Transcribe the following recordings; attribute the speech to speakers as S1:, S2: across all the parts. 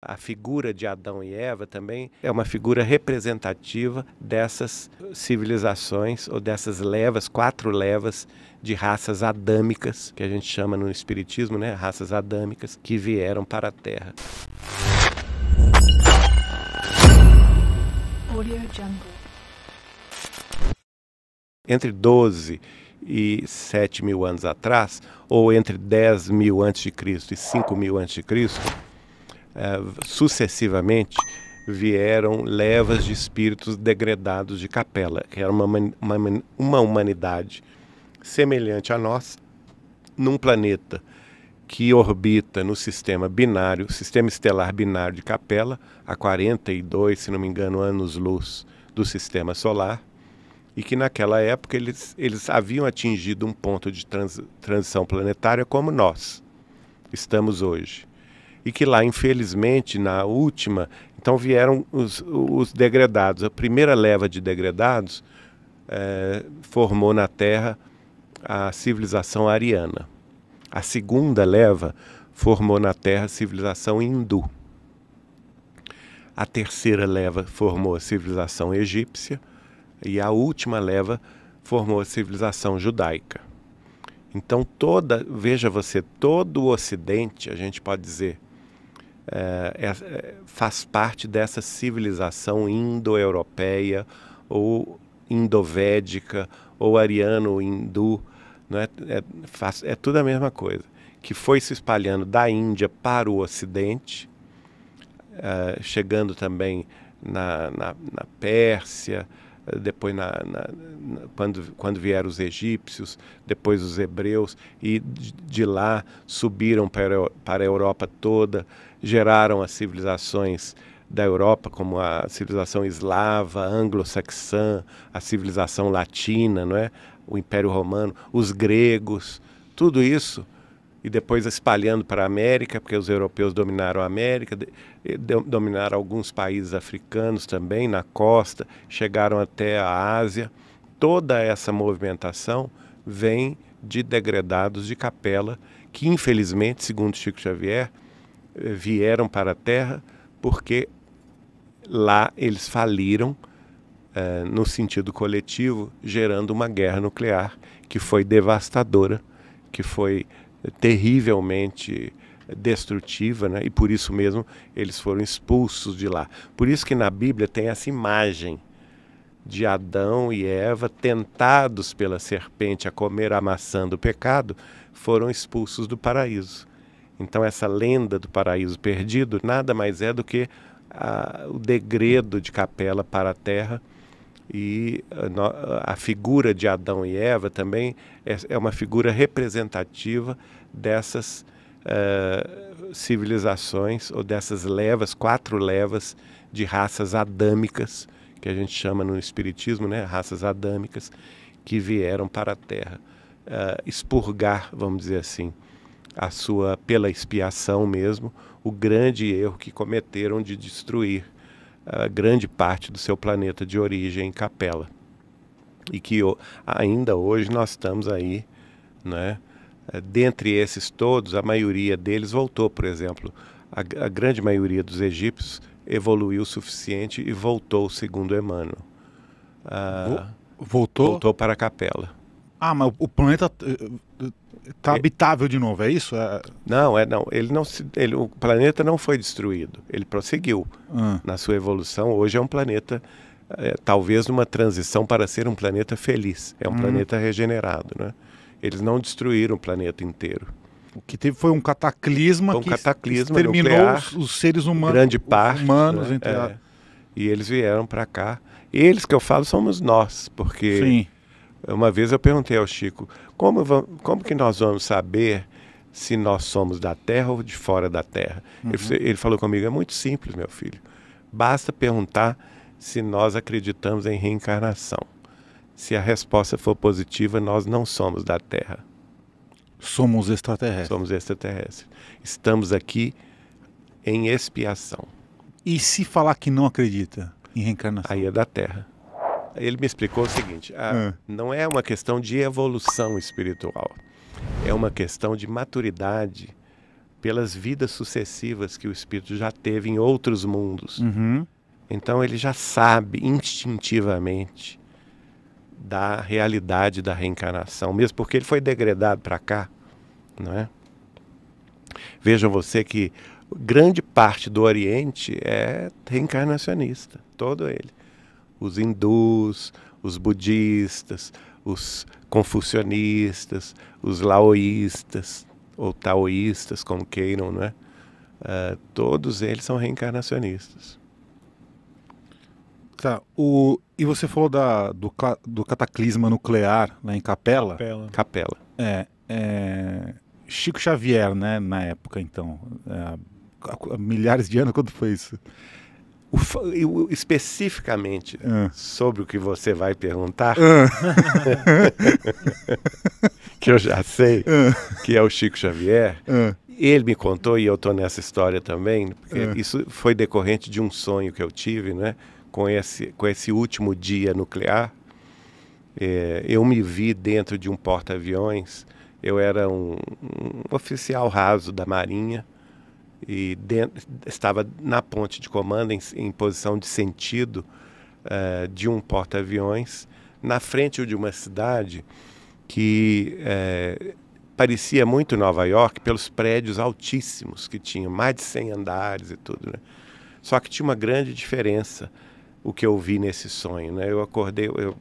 S1: A figura de Adão e Eva também é uma figura representativa dessas civilizações ou dessas levas, quatro levas de raças adâmicas, que a gente chama no espiritismo, né, raças adâmicas que vieram para a Terra. Entre 12 e 7 mil anos atrás, ou entre 10 mil antes de Cristo e 5 mil antes de Cristo, é, sucessivamente vieram levas de espíritos degradados de capela, que era uma, uma, uma humanidade semelhante a nós, num planeta que orbita no sistema binário, sistema estelar binário de Capela, a 42, se não me engano, anos-luz do sistema solar, e que naquela época eles, eles haviam atingido um ponto de trans, transição planetária como nós estamos hoje e que lá, infelizmente, na última, então vieram os, os degradados. A primeira leva de degradados eh, formou na Terra a civilização ariana. A segunda leva formou na Terra a civilização hindu. A terceira leva formou a civilização egípcia e a última leva formou a civilização judaica. Então toda, veja você, todo o ocidente, a gente pode dizer, é, é, faz parte dessa civilização indo-europeia ou indovédica ou ariano-hindu, né? é, é tudo a mesma coisa, que foi se espalhando da Índia para o Ocidente, é, chegando também na, na, na Pérsia, depois na, na, na, quando, quando vieram os egípcios, depois os hebreus, e de, de lá subiram para, para a Europa toda, geraram as civilizações da Europa, como a civilização eslava, anglo-saxã, a civilização latina, não é? o Império Romano, os gregos, tudo isso e depois espalhando para a América, porque os europeus dominaram a América, de, de, dominaram alguns países africanos também na costa, chegaram até a Ásia. Toda essa movimentação vem de degredados de capela que, infelizmente, segundo Chico Xavier, eh, vieram para a Terra porque lá eles faliram eh, no sentido coletivo, gerando uma guerra nuclear que foi devastadora, que foi terrivelmente destrutiva, né? e por isso mesmo eles foram expulsos de lá. Por isso que na Bíblia tem essa imagem de Adão e Eva, tentados pela serpente a comer a maçã do pecado, foram expulsos do paraíso. Então, essa lenda do paraíso perdido nada mais é do que a, ah, o degredo de Capela para a terra e eh, eh, a figura de Adão e Eva também é, é uma figura representativa dessas uh, civilizações ou dessas levas, quatro levas de raças adâmicas, que a gente chama no Espiritismo, né, raças adâmicas, que vieram para a Terra uh, expurgar, vamos dizer assim, a sua, pela expiação mesmo, o grande erro que cometeram de destruir grande parte do seu planeta de origem Capela. E que ainda hoje nós estamos aí, né? É, dentre esses todos, a maioria deles voltou, por exemplo, a, a grande maioria dos egípcios evoluiu o suficiente e voltou, segundo Emmanuel. Ah, voltou? Voltou para a capela. Ah, mas o planeta eh, Está habitável de novo, é isso? É... Não, é não. Ele não se, ele, o planeta não foi destruído. Ele prosseguiu ah. na sua evolução. Hoje é um planeta é, talvez numa transição para ser um planeta feliz. É um hum. planeta regenerado, né? Eles não destruíram o planeta inteiro. O que teve foi um cataclisma um que cataclisma terminou os, os, seres humanos, grande parte, humanos né? é. E eles vieram para cá. Eles que eu falo somos nós, porque Sim uma vez eu perguntei ao Chico, como, vamos, como que nós vamos saber se nós somos da Terra ou de fora da Terra? Uhum. Ele, ele falou comigo, é muito simples, meu filho. Basta perguntar se nós acreditamos em reencarnação. Se a resposta for positiva, nós não somos da Terra. Somos extraterrestres. Somos extraterrestres. Estamos aqui em expiação. E se falar que não acredita em reencarnação? Aí é da Terra ele me explicou o seguinte: a, ah. não é uma questão de evolução espiritual, é uma questão de maturidade pelas vidas sucessivas que o espírito já teve em outros mundos. Uhum. Então ele já sabe instintivamente da realidade da reencarnação, mesmo porque ele foi degradado para cá, não é? Vejam você que grande parte do Oriente é reencarnacionista, todo ele os hindus, os budistas, os confucionistas, os laoístas ou taoístas, como queiram, né? Uh, todos eles são reencarnacionistas. Tá. O, e você falou da, do, do cataclisma nuclear né, em Capela? Capela. Capela. É, é, Chico Xavier, né, na época, então. É, milhares de anos, quando foi isso? especificamente ah. sobre o que você vai perguntar, ah. que eu já sei, ah. que é o Chico Xavier, ele me contou, e eu estou nessa história também, porque isso foi decorrente de um sonho que eu tive, né? Com esse, com esse último dia nuclear, é, eu me vi dentro de um porta-aviões, eu era um, um oficial raso da Marinha, e dentro, estava na ponte de comando em, em posição de sentido uh, de um porta-aviões na frente de uma cidade que uh, parecia muito Nova York pelos prédios altíssimos que tinham mais de 100 andares e tudo, né? Só que tinha uma grande diferença o que eu vi nesse sonho, né? Eu acordei, eu,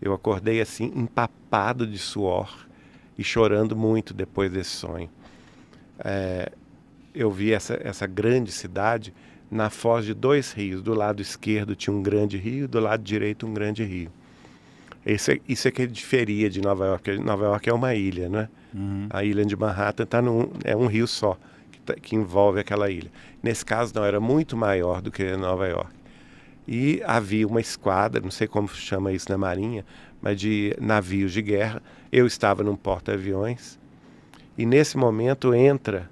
S1: eu acordei assim empapado de suor e chorando muito depois desse sonho. É, eu vi essa, essa grande cidade na foz de dois rios. Do lado esquerdo tinha um grande rio, do lado direito um grande rio. Esse, isso é que diferia de Nova York. Nova York é uma ilha, né? Uhum. A ilha de Manhattan tá num, é um rio só que, tá, que envolve aquela ilha. Nesse caso não era muito maior do que Nova York. E havia uma esquadra, não sei como chama isso na marinha, mas de navios de guerra. Eu estava num porta-aviões e nesse momento entra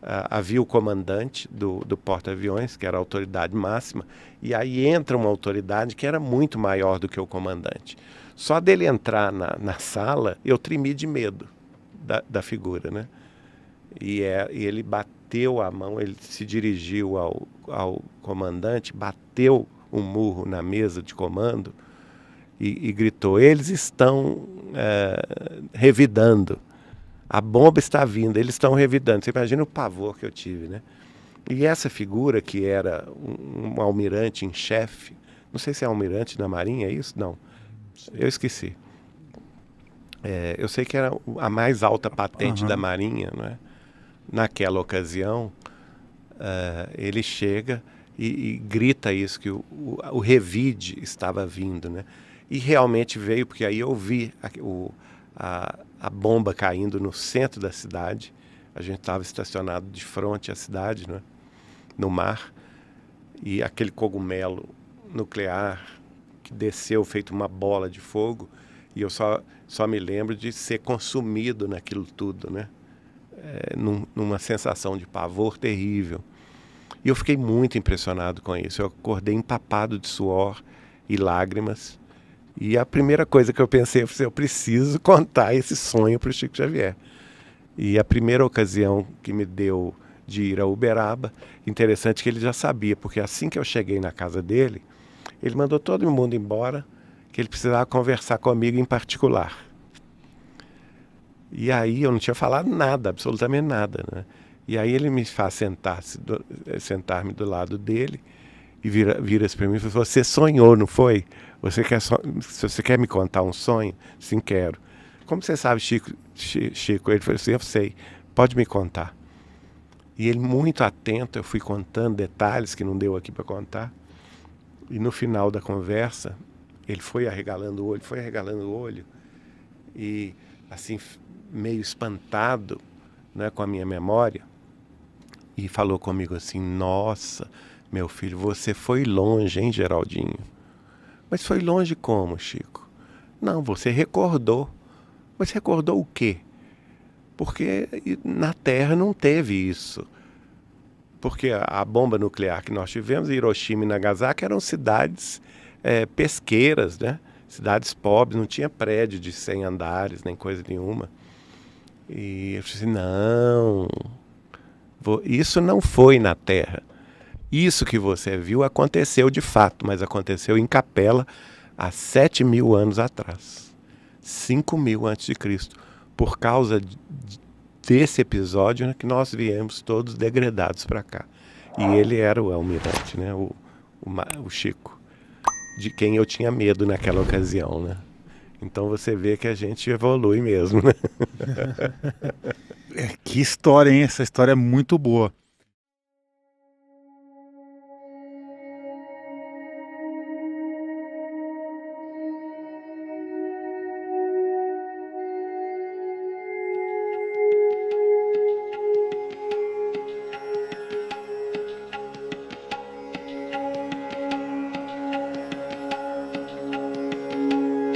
S1: ah, havia o comandante do, do porta-aviões, que era a autoridade máxima, e aí entra uma autoridade que era muito maior do que o comandante. Só dele entrar na, na sala, eu tremi de medo da, da figura, né? E, é, e ele bateu a mão, ele se dirigiu ao, ao comandante, bateu um murro na mesa de comando e, e gritou: Eles estão é, revidando. A bomba está vindo, eles estão revidando. Você imagina o pavor que eu tive, né? E essa figura que era um, um almirante em chefe, não sei se é almirante da Marinha, é isso? Não. Eu esqueci. É, eu sei que era a mais alta patente uhum. da Marinha, não é? Naquela ocasião, uh, ele chega e, e, grita isso que o, o, o, revide estava vindo, né? E realmente veio porque aí eu vi a, o, a, a bomba caindo no centro da cidade. A gente estava estacionado de frente à cidade, né? no mar, e aquele cogumelo nuclear que desceu feito uma bola de fogo, e eu só, só me lembro de ser consumido naquilo tudo, né? É, num, numa sensação de pavor terrível. E eu fiquei muito impressionado com isso. Eu acordei empapado de suor e lágrimas e a primeira coisa que eu pensei foi: assim, eu preciso contar esse sonho para o Chico Xavier. E a primeira ocasião que me deu de ir a Uberaba, interessante que ele já sabia, porque assim que eu cheguei na casa dele, ele mandou todo mundo embora, que ele precisava conversar comigo em particular. E aí eu não tinha falado nada, absolutamente nada, né? E aí ele me faz eh, sentar-me sentar do lado dele e vira-se para mim e falou: Você sonhou, não foi? Você quer, so você quer me contar um sonho? Sim, quero. Como você sabe, Chico? Chico? Ele falou assim: Eu sei, pode me contar. E ele, muito atento, eu fui contando detalhes que não deu aqui para contar. E no final da conversa, ele foi arregalando o olho, foi arregalando o olho. E, assim, meio espantado né, com a minha memória. E falou comigo assim: Nossa meu filho, você foi longe, hein, Geraldinho? Mas foi longe como, Chico? Não, você recordou. Mas recordou o quê? Porque na Terra não teve isso. Porque a bomba nuclear que nós tivemos, Hiroshima e Nagasaki, eram cidades é, pesqueiras, né? cidades pobres, não tinha prédio de 100 andares, nem coisa nenhuma. E eu disse: assim, não, isso não foi na Terra. Isso que você viu aconteceu de fato, mas aconteceu em Capela há 7 mil anos atrás, 5 mil antes de Cristo. Por causa desse episódio né, que nós viemos todos degradados para cá. E ele era o almirante, né, o, o, o Chico, de quem eu tinha medo naquela ocasião. Né? Então você vê que a gente evolui mesmo. Né? É, que história, hein? Essa história é muito boa.